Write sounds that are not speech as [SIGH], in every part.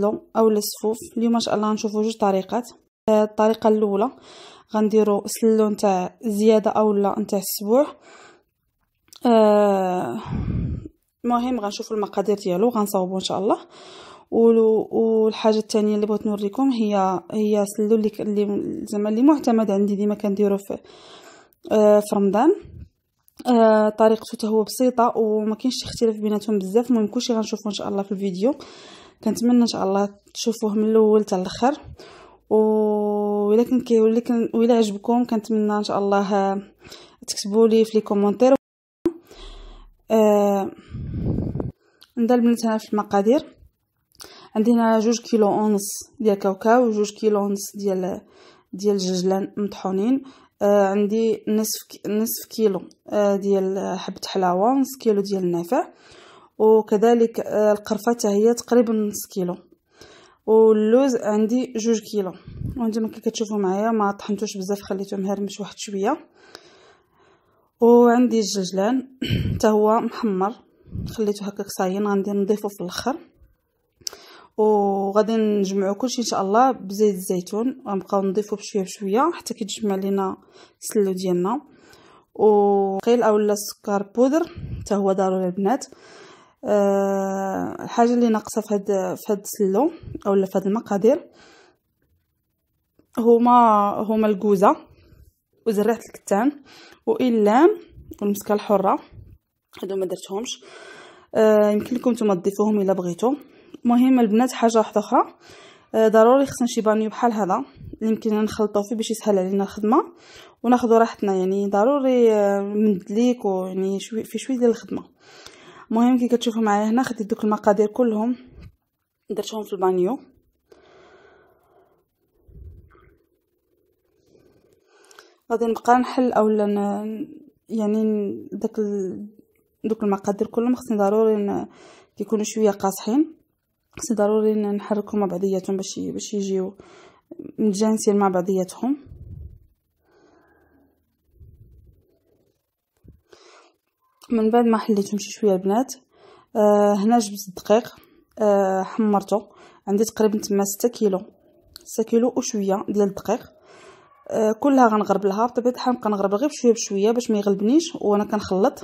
للبلو او للصفوف اليوم ان شاء الله نشوفوا جوج طريقات الطريقه الاولى غنديروا سلو نتاع زياده اولا نتاع السبوع المهم آه غنشوفوا المقادير ديالو غنصاوبو ان شاء الله والحاجه الثانيه اللي بغيت نوريكم هي هي سلو اللي زعما اللي معتمد عندي ديما كنديرو في آه في رمضان آه طريقته هو بسيطه وما كاينش اختلاف بيناتهم بزاف المهم كلشي غنشوفو ان شاء الله في الفيديو كنتمنى ان شاء الله تشوفوه من الاول حتى الاخر و الا كان كيولي كن الا عجبكم كنتمنى ان شاء الله آه، تكتبوا لي في لي كومونتير آه ندير هنا في المقادير عندنا جوج كيلو ونص ديال كاوكاو وجوج كيلو ونص ديال ديال الججلان مطحونين آه عندي نصف آه، نصف كيلو ديال حبه حلاوه نص كيلو ديال النافع وكذلك آه، القرفة هي تقريبا نص كيلو واللوز عندي جوج كيلو وانتم كي كتشوفوا معايا ما طحنتوش بزاف خليتهم مهرمش واحد شويه وعندي الججلان [CLEARS THROAT] حتى هو محمر خليته هكاك صاين غادي نضيفه في الاخر وغادي نجمعو كلشي ان شاء الله بزيت الزيتون غنبقاو نضيفو بشويه بشويه حتى كيتجمع لينا السلو ديالنا وقيل اولا السكر بودر حتى هو ضروري البنات أه الحاجه اللي ناقصه في هاد في هاد السلو اولا في هاد المقادير هما هما الكوزه وزريعه الكتان والا والمسكه الحره هادو ما درتهمش أه يمكن لكم نتوما تضيفوهم الا بغيتو المهم البنات حاجه واحده اخرى أه ضروري خصنا شي بانيو بحال هذا يمكن نخلطو فيه باش يسهل علينا الخدمه وناخذ راحتنا يعني ضروري آه، مندليك ويعني شوي في شويه ديال الخدمه مهم كي كتشوفوا معايا هنا خديت دوك المقادير كلهم درتهم في البانيو غادي نبقى نحل اولا يعني داك دوك المقادير كلهم خصني ضروري ن... كيكونوا شويه قاصحين خصني ضروري نحركهم مع بعضياتهم باش باش يجيو متجانسين مع بعضياتهم من بعد ما حليتهم شي شويه البنات آه هنا جبت الدقيق آه حمرته عندي تقريبا تما 6 كيلو 6 كيلو وشويه ديال الدقيق آه كلها غنغرب لها بطبيعه الحال كنغرب غير بشويه بشويه باش ما يغلبنيش وانا كنخلط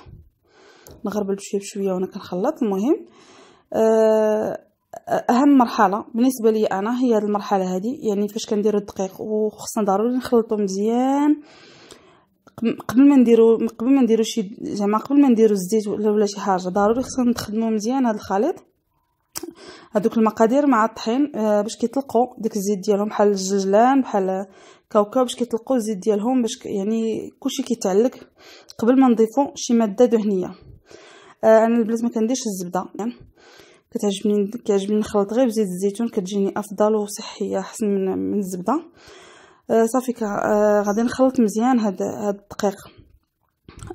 نغربل بشويه بشويه وانا كنخلط المهم آه اهم مرحله بالنسبه لي انا هي هذه المرحله هذه يعني فاش كندير الدقيق وخصنا ضروري نخلطو مزيان قبل ما نديرو قبل ما نديرو شي زعما قبل ما نديرو الزيت ولا ولا شي حاجه ضروري خصنا نخدمو مزيان هاد الخليط هادوك المقادير مع الطحين آه باش كيطلقوا داك الزيت ديالهم بحال الزجلان بحال كاوكاو باش كيطلقوا الزيت ديالهم باش يعني كلشي كيتعلق قبل ما نضيفو شي ماده دهنيه آه انا البلاد ما كنديرش الزبده يعني كتعجبني كيعجبني نخلط غير بزيت الزيتون كتجيني افضل وصحيه احسن من, من الزبده آه، صافي آه، غادي نخلط مزيان هاد هاد الدقيق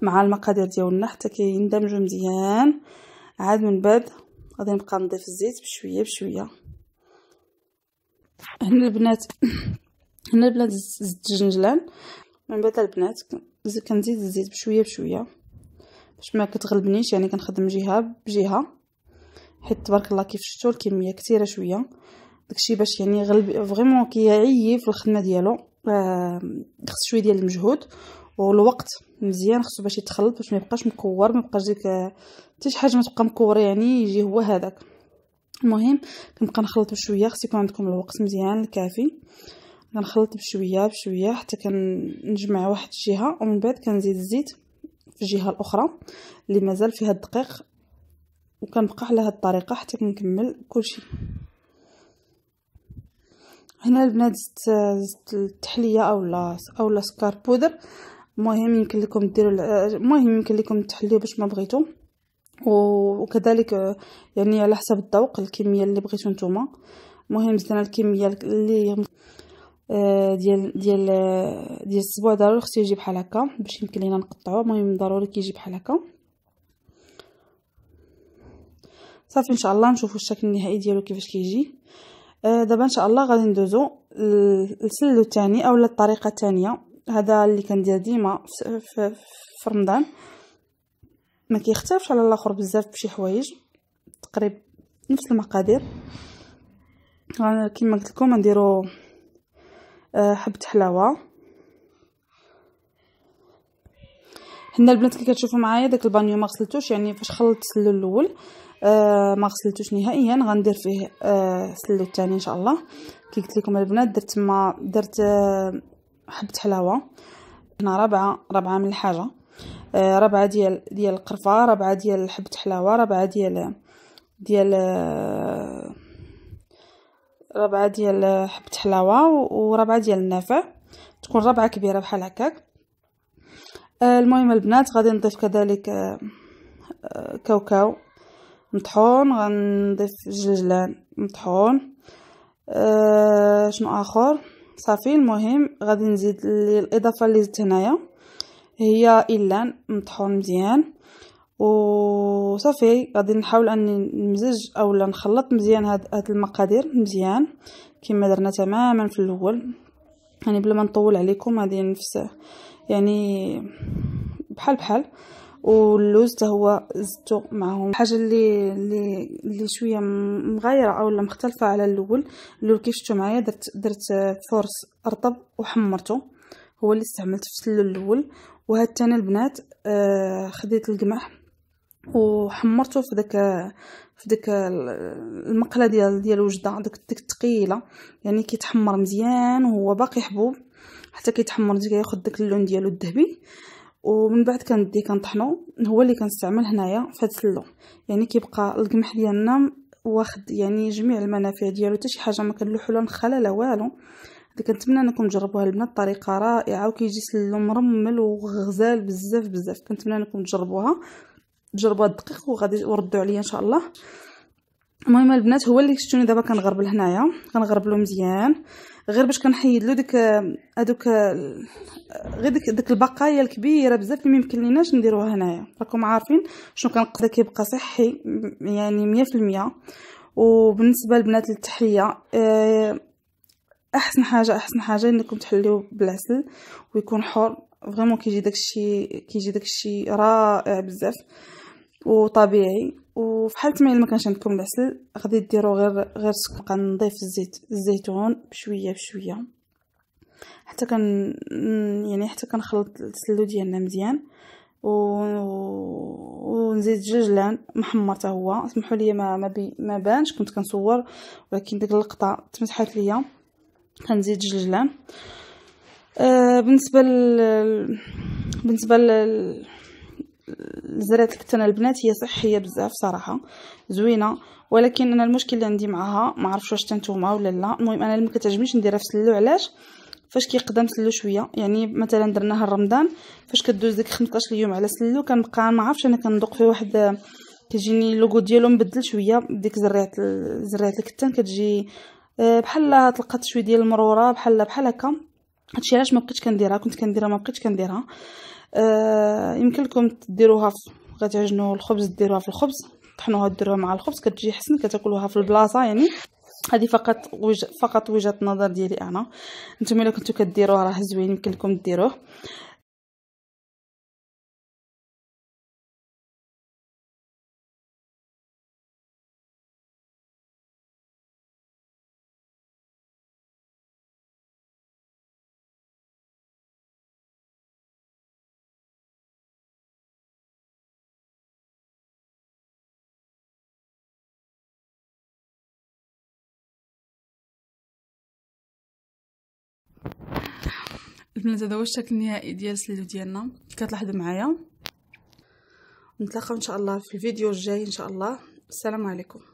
مع المقادير ديالنا حتى كيندمجوا مزيان عاد من بعد غادي نبقى نضيف الزيت بشويه بشويه هنا البنات هنا البنات زدت الجنجلان من بعد البنات كنزيد الزيت بشويه بشويه باش ما كتغلبنيش يعني كنخدم جهه بجهه حيت تبارك الله كيف شفتوا الكميه كثيره شويه داكشي باش يعني غلب فريمون كيعيي في الخدمه ديالو آه خص شويه ديال المجهود والوقت مزيان خصو باش يتخلط باش ما يبقاش مكور ما يبقاش ديك حتى شي حاجه ما تبقى مكوره يعني يجي هو هذاك المهم كنبقى نخلط بشويه خص يكون عندكم الوقت مزيان الكافي كنخلط بشويه بشويه حتى كنجمع واحد الجهه ومن بعد كنزيد الزيت في الجهه الاخرى اللي مازال فيها الدقيق وكنبقى على هذه الطريقه حتى كنكمل كلشي هنا البنات زدت التحليه اولا اولا سكر بودر المهم يمكن لكم ديروا المهم يمكن لكم تحليو باش ما بغيتو وكذلك يعني على حسب الذوق الكميه اللي بغيتو نتوما المهم زدنا الكميه اللي آه، ديال ديال ديال السبوع ضروري خصو يجي بحال هكا باش يمكن لينا نقطعوه المهم ضروري كيجي بحال هكا صافي ان شاء الله نشوفوا الشكل النهائي ديالو كيفاش كيجي آه، دابا ان شاء الله غادي ندوزو للسلو الثاني اولا الطريقه الثانيه هذا اللي كندير ديما في, رمضان ما كيختلفش على الاخر بزاف بشي حوايج تقريبا نفس المقادير كما قلت لكم نديرو آه، حبه حلاوه هنا البنات كي كتشوفوا معايا داك البانيو ما غسلتوش يعني فاش خلطت السلو الاول آه ما غسلتوش نهائيا غندير فيه آه الثاني ان شاء الله كي قلت لكم البنات درت ما درت آه حبه حلاوه هنا ربعه ربعه من الحاجه آه ربعه ديال ديال القرفه ربعه ديال حبه حلاوه ربعه ديال ديال آه، ربعه ديال حبه حلاوه وربعه ديال النافع تكون ربعه كبيره بحال هكاك آه، المهم البنات غادي نضيف كذلك آه, آه، كاوكاو مطحون غنضيف الجلجلان مطحون أه شنو اخر صافي المهم غادي نزيد الاضافه اللي زدت هنايا هي إلان مطحون مزيان وصافي غادي نحاول اني نمزج اولا نخلط مزيان هاد, هاد المقادير مزيان كما درنا تماما في الاول يعني بلا ما نطول عليكم غادي نفس يعني بحال بحال واللوز هو زدتو معهم حاجه اللي اللي اللي شويه مغايره اولا مختلفه على الاول الاول كي شفتو معايا درت درت فورس رطب وحمرته هو اللي استعملت في السلو الاول وهاد الثاني البنات آه خديت القمح وحمرته في داك في داك المقله ديال ديال وجده داك ديك الثقيله يعني كيتحمر مزيان وهو باقي حبوب حتى كيتحمر كياخد داك اللون ديالو الذهبي آه ومن بعد كندي كنطحنو هو اللي كنستعمل هنايا في هذا السلو يعني كيبقى القمح ديالنا واخد يعني جميع المنافع ديالو حتى شي حاجه ما كنلوحو لا نخاله لا والو كنتمنى انكم تجربوها البنات طريقه رائعه وكيجي سلو مرمل وغزال بزاف بزاف كنتمنى انكم تجربوها تجربوها دقيق وغادي وردوا عليا ان شاء الله المهم البنات هو اللي شفتوني دابا كنغربل هنايا كنغربلو مزيان غير باش كنحيد له ديك هذوك غير ديك ديك البقايا الكبيره بزاف اللي ميمكن ليناش نديروها هنايا راكم عارفين شنو كنقصد كيبقى صحي يعني 100% وبالنسبه لبنات التحليه آه، احسن حاجه احسن حاجه انكم تحليو بالعسل ويكون حر فريمون كيجي داكشي كيجي داكشي رائع بزاف وطبيعي وفي حاله ما كانش عندكم العسل غادي ديرو غير غير سكر نضيف الزيت الزيتون بشويه بشويه حتى كان يعني حتى كنخلط التسلو ديالنا مزيان و... ونزيد جلجلان محمر حتى هو سمحوا لي ما ما, بي... ما بانش كنت كنصور ولكن ديك اللقطه تمسحات ليا كنزيد جلجلان آه بالنسبه ل... بالنسبه ل... زرات الكتانه البنات هي صحيه بزاف صراحه زوينه ولكن انا المشكل اللي عندي معاها ما عرفتش واش تنتوما ولا لا المهم انا اللي مكتعجبنيش نديرها في سلو علاش فاش كيقدم سلو شويه يعني مثلا درناها رمضان فاش كدوز ديك 15 يوم على سلو كنبقى ما عرفتش انا كندوق فيه واحد كيجيني اللوغو ديالو مبدل شويه ديك زريعه زريعه الكتان كتجي آه، بحال تلقات شويه ديال المروره بحال بحال هكا هادشي علاش ما بقيتش كنديرها كنت كنديرها ما بقيتش كنديرها آه، آه يمكن لكم ديروها غتعجنوا الخبز ديروها في الخبز طحنوها ديروها مع الخبز كتجي حسن كتاكلوها في البلاصه يعني هذه فقط وج... فقط وجهه نظر ديالي انا نتوما الا كنتو كديروه راه زوين يمكن لكم ديروه البنات هذا هو الشكل النهائي ديال السليف ديالنا كتلاحظوا معايا نتلاقاو ان شاء الله في الفيديو الجاي ان شاء الله السلام عليكم